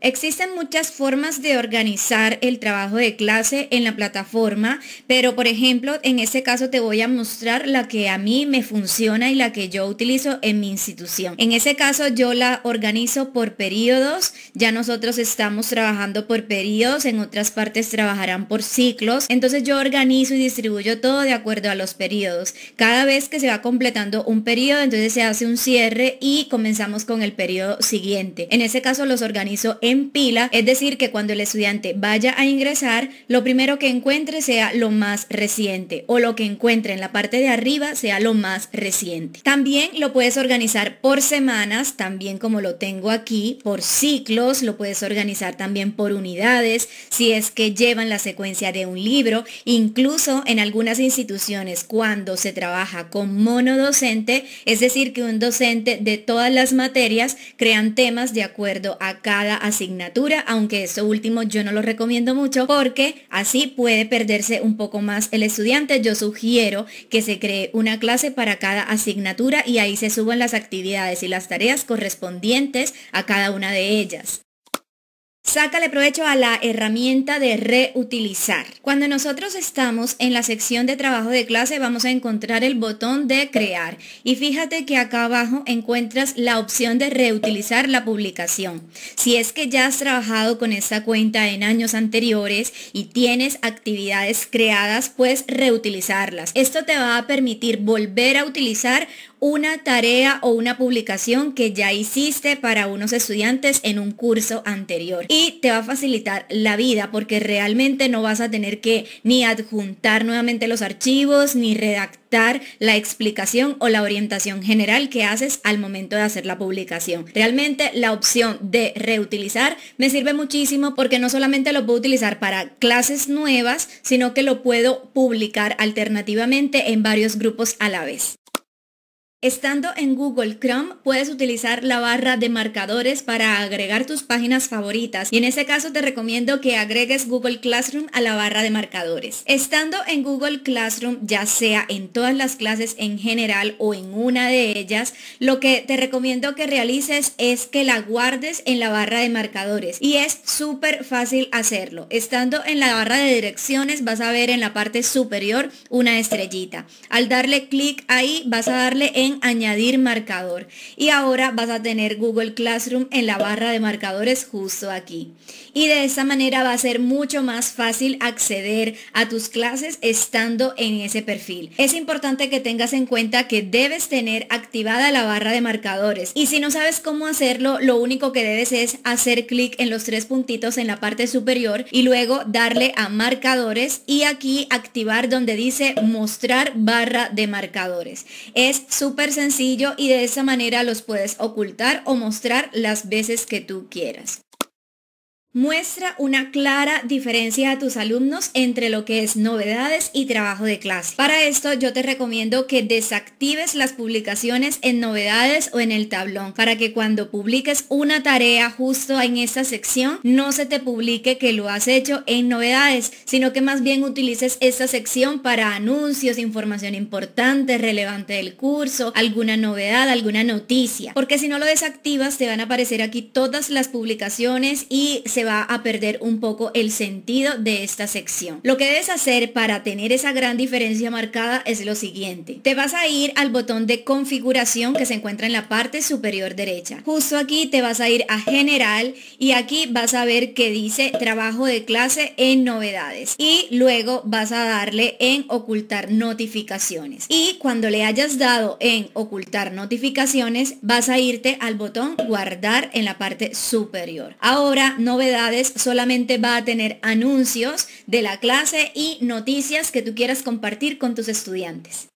Existen muchas formas de organizar el trabajo de clase en la plataforma, pero por ejemplo, en este caso te voy a mostrar la que a mí me funciona y la que yo utilizo en mi institución. En ese caso yo la organizo por periodos, ya nosotros estamos trabajando por periodos, en otras partes trabajarán por ciclos, entonces yo organizo y distribuyo todo de acuerdo a los periodos. Cada vez que se va completando un periodo, entonces se hace un cierre y comenzamos con el periodo siguiente. En ese caso los organizo en en pila, es decir, que cuando el estudiante vaya a ingresar, lo primero que encuentre sea lo más reciente o lo que encuentre en la parte de arriba sea lo más reciente. También lo puedes organizar por semanas, también como lo tengo aquí, por ciclos, lo puedes organizar también por unidades, si es que llevan la secuencia de un libro, incluso en algunas instituciones cuando se trabaja con monodocente, es decir, que un docente de todas las materias crean temas de acuerdo a cada asignatura asignatura, aunque eso último yo no lo recomiendo mucho porque así puede perderse un poco más el estudiante. Yo sugiero que se cree una clase para cada asignatura y ahí se suban las actividades y las tareas correspondientes a cada una de ellas. Sácale provecho a la herramienta de reutilizar. Cuando nosotros estamos en la sección de trabajo de clase vamos a encontrar el botón de crear y fíjate que acá abajo encuentras la opción de reutilizar la publicación. Si es que ya has trabajado con esta cuenta en años anteriores y tienes actividades creadas, puedes reutilizarlas. Esto te va a permitir volver a utilizar una tarea o una publicación que ya hiciste para unos estudiantes en un curso anterior. Y te va a facilitar la vida porque realmente no vas a tener que ni adjuntar nuevamente los archivos, ni redactar la explicación o la orientación general que haces al momento de hacer la publicación. Realmente la opción de reutilizar me sirve muchísimo porque no solamente lo puedo utilizar para clases nuevas, sino que lo puedo publicar alternativamente en varios grupos a la vez. Estando en Google Chrome, puedes utilizar la barra de marcadores para agregar tus páginas favoritas y en ese caso te recomiendo que agregues Google Classroom a la barra de marcadores. Estando en Google Classroom, ya sea en todas las clases en general o en una de ellas, lo que te recomiendo que realices es que la guardes en la barra de marcadores y es súper fácil hacerlo. Estando en la barra de direcciones vas a ver en la parte superior una estrellita. Al darle clic ahí vas a darle en añadir marcador. Y ahora vas a tener Google Classroom en la barra de marcadores justo aquí. Y de esta manera va a ser mucho más fácil acceder a tus clases estando en ese perfil. Es importante que tengas en cuenta que debes tener activada la barra de marcadores. Y si no sabes cómo hacerlo, lo único que debes es hacer clic en los tres puntitos en la parte superior y luego darle a marcadores y aquí activar donde dice mostrar barra de marcadores. Es súper sencillo y de esa manera los puedes ocultar o mostrar las veces que tú quieras muestra una clara diferencia a tus alumnos entre lo que es novedades y trabajo de clase. Para esto yo te recomiendo que desactives las publicaciones en novedades o en el tablón para que cuando publiques una tarea justo en esta sección no se te publique que lo has hecho en novedades, sino que más bien utilices esta sección para anuncios, información importante, relevante del curso, alguna novedad, alguna noticia, porque si no lo desactivas te van a aparecer aquí todas las publicaciones y se va a perder un poco el sentido de esta sección. Lo que debes hacer para tener esa gran diferencia marcada es lo siguiente. Te vas a ir al botón de configuración que se encuentra en la parte superior derecha. Justo aquí te vas a ir a general y aquí vas a ver que dice trabajo de clase en novedades y luego vas a darle en ocultar notificaciones y cuando le hayas dado en ocultar notificaciones vas a irte al botón guardar en la parte superior. Ahora novedades solamente va a tener anuncios de la clase y noticias que tú quieras compartir con tus estudiantes.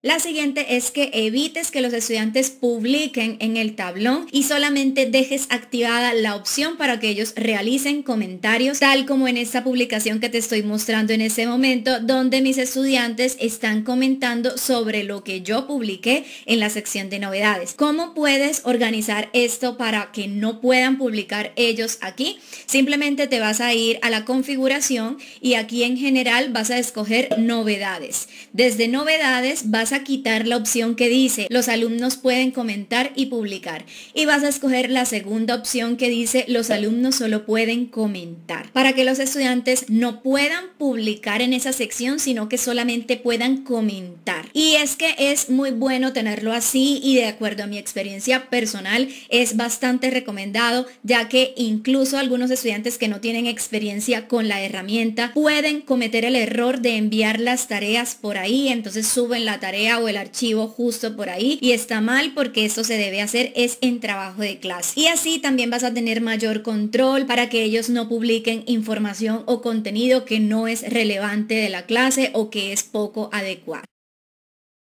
La siguiente es que evites que los estudiantes publiquen en el tablón y solamente dejes activada la opción para que ellos realicen comentarios, tal como en esta publicación que te estoy mostrando en este momento, donde mis estudiantes están comentando sobre lo que yo publiqué en la sección de novedades. ¿Cómo puedes organizar esto para que no puedan publicar ellos aquí? Simplemente te vas a ir a la configuración y aquí en general vas a escoger novedades. Desde novedades vas a quitar la opción que dice los alumnos pueden comentar y publicar y vas a escoger la segunda opción que dice los alumnos solo pueden comentar para que los estudiantes no puedan publicar en esa sección sino que solamente puedan comentar y es que es muy bueno tenerlo así y de acuerdo a mi experiencia personal es bastante recomendado ya que incluso algunos estudiantes que no tienen experiencia con la herramienta pueden cometer el error de enviar las tareas por ahí entonces suben la tarea o el archivo justo por ahí y está mal porque esto se debe hacer es en trabajo de clase. Y así también vas a tener mayor control para que ellos no publiquen información o contenido que no es relevante de la clase o que es poco adecuado.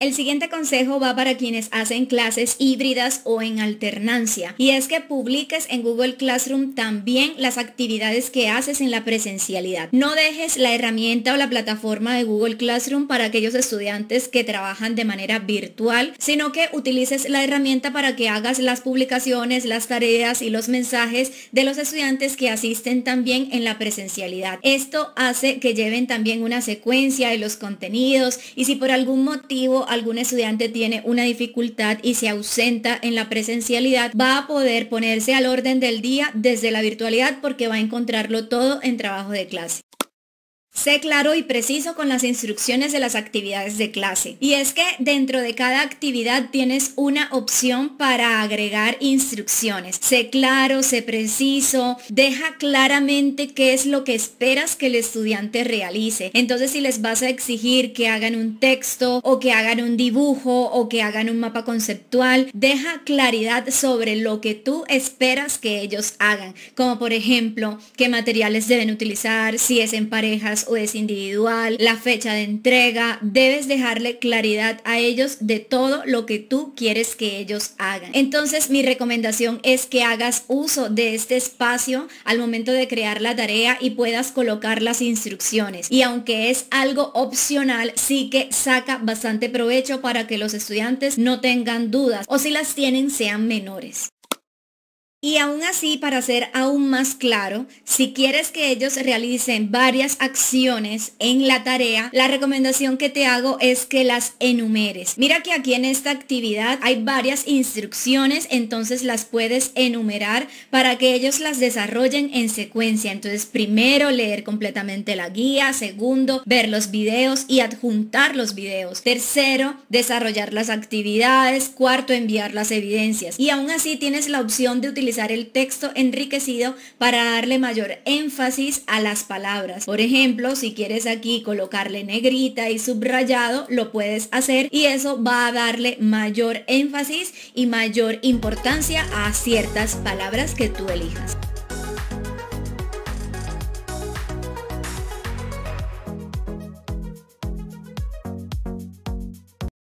El siguiente consejo va para quienes hacen clases híbridas o en alternancia y es que publiques en Google Classroom también las actividades que haces en la presencialidad. No dejes la herramienta o la plataforma de Google Classroom para aquellos estudiantes que trabajan de manera virtual, sino que utilices la herramienta para que hagas las publicaciones, las tareas y los mensajes de los estudiantes que asisten también en la presencialidad. Esto hace que lleven también una secuencia de los contenidos y si por algún motivo algún estudiante tiene una dificultad y se ausenta en la presencialidad, va a poder ponerse al orden del día desde la virtualidad porque va a encontrarlo todo en trabajo de clase. Sé claro y preciso con las instrucciones de las actividades de clase. Y es que dentro de cada actividad tienes una opción para agregar instrucciones. Sé claro, sé preciso, deja claramente qué es lo que esperas que el estudiante realice. Entonces si les vas a exigir que hagan un texto o que hagan un dibujo o que hagan un mapa conceptual, deja claridad sobre lo que tú esperas que ellos hagan. Como por ejemplo, qué materiales deben utilizar, si es en parejas o es individual, la fecha de entrega. Debes dejarle claridad a ellos de todo lo que tú quieres que ellos hagan. Entonces mi recomendación es que hagas uso de este espacio al momento de crear la tarea y puedas colocar las instrucciones. Y aunque es algo opcional, sí que saca bastante provecho para que los estudiantes no tengan dudas o si las tienen sean menores. Y aún así, para ser aún más claro, si quieres que ellos realicen varias acciones en la tarea, la recomendación que te hago es que las enumeres. Mira que aquí en esta actividad hay varias instrucciones, entonces las puedes enumerar para que ellos las desarrollen en secuencia. Entonces, primero leer completamente la guía, segundo, ver los videos y adjuntar los videos. Tercero, desarrollar las actividades, cuarto, enviar las evidencias. Y aún así tienes la opción de utilizar el texto enriquecido para darle mayor énfasis a las palabras. Por ejemplo, si quieres aquí colocarle negrita y subrayado, lo puedes hacer y eso va a darle mayor énfasis y mayor importancia a ciertas palabras que tú elijas.